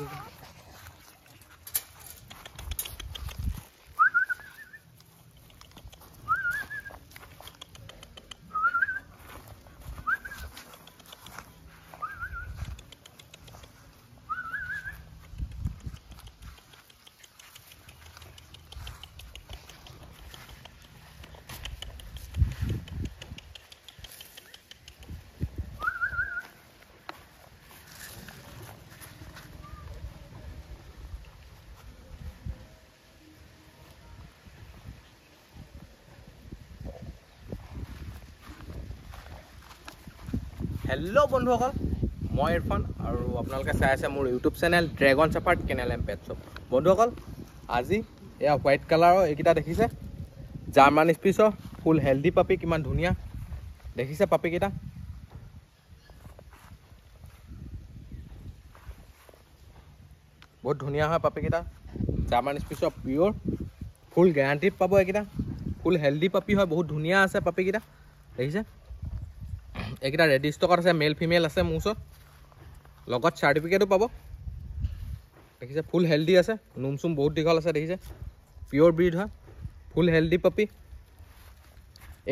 Thank you. Hello' বন্ধুসকল মই ইৰফান আৰু আপোনালোকে চাই আছে মোৰ YouTube channel dragon shepherd kennel এম পেট শ্ব বন্ধুসকল আজি এয়া হোৱাইট কালাৰৰ এইকেইটা দেখিছে জাৰ্মান স্পিচৰ ফুল হেল্ডি পাপি কিমান ধুনীয়া দেখিছে পাপিকেইটা বহুত ধুনীয়া হয় পাপিকেইটা জাৰ্মান স্পিচৰ পিয়'ৰ ফুল গেৰাণ্টিত পাব এইকেইটা ফুল হেল্ডি পাপি হয় বহুত ধুনীয়া আছে পাপিকেইটা দেখিছে এইকেইটা ৰেডি ষ্টকত আছে মেল ফিমেল আছে মোৰ ওচৰত লগত চাৰ্টিফিকেটো পাব দেখিছে ফুল হেল্ডি আছে নোম চুম বহুত দীঘল আছে দেখিছে পিয়'ৰ ব্ৰিড হয় ফুল হেল্ডি পাপি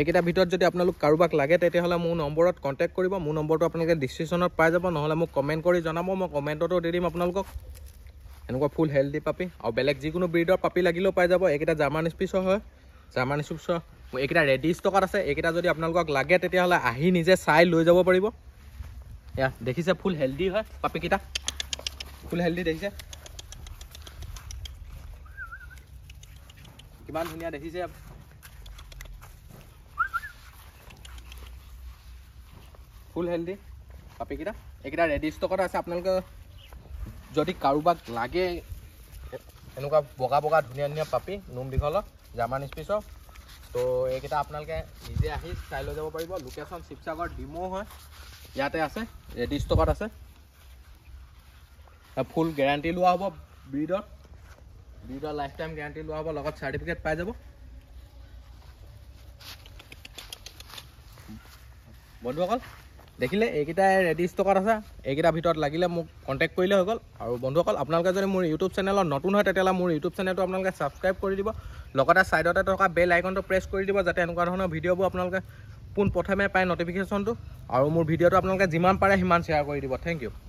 এইকেইটাৰ ভিতৰত যদি আপোনালোক কাৰোবাক লাগে তেতিয়াহ'লে মোৰ নম্বৰত কণ্টেক্ট কৰিব মোৰ নম্বৰটো আপোনালোকে ডিচক্ৰিপশ্যনত পাই যাব নহ'লে মোক কমেণ্ট কৰি জনাব মই কমেণ্টতো দি দিম আপোনালোকক এনেকুৱা ফুল হেল্ডি পাপি আৰু বেলেগ যিকোনো ব্ৰিডৰ পাপি লাগিলেও পাই যাব এইকেইটা জাৰ্মান স্পিচৰ হয় জাৰ্মান স্পিচৰ এইকেইটা ৰেডি ষ্টকত আছে এইকেইটা যদি আপোনালোকক লাগে তেতিয়াহ'লে আহি নিজে চাই লৈ যাব পাৰিব এয়া দেখিছে ফুল হেল্ডি হয় পাপিকেইটা ফুল হেল্ডি দেখিছে কিমান ধুনীয়া দেখিছে ফুল হেল্ডি পাপিকেইটা এইকেইটা ৰেডি ষ্টকত আছে আপোনালোকে যদি কাৰোবাক লাগে এনেকুৱা বগা বগা ধুনীয়া ধুনীয়া পাপি নোম দীঘলৰ জামান স্পিচৰ তো এইকেইটা আপোনালোকে নিজে আহি চাই লৈ যাব পাৰিব লোকেশ্যন শিৱসাগৰ ডিমো হয় ইয়াতে আছে ৰেডি ষ্টকত আছে ফুল গেৰাণ্টি লোৱা হ'ব ব্ৰীডত ব্ৰিডৰ লাইফ টাইম গেৰাণ্টি লোৱা হ'ব লগত চাৰ্টিফিকেট পাই যাব বন্ধুসকল দেখিলে এইকেইটাই ৰেডি ষ্টকত আছে এইকেইটা ভিতৰত লাগিলে মোক কণ্টেক্ট কৰিলে হৈ গ'ল আৰু বন্ধুসকল আপোনালোকে যদি মোৰ ইউটিউব চেনেলত নতুন হয় তেতিয়াহ'লে মোৰ ইউটিউব চেনেলটো আপোনালোকে ছাবস্ক্ৰাইব কৰি দিব লগতে ছাইডতে থকা বেল আইকনটো প্ৰেছ কৰি দিব যাতে এনেকুৱা ধৰণৰ ভিডিঅ'বোৰ আপোনালোকে পোন প্ৰথমে পায় নটিফিকেশ্যনটো আৰু মোৰ ভিডিঅ'টো আপোনালোকে যিমান পাৰে সিমান শ্বেয়াৰ কৰি দিব থেংক ইউ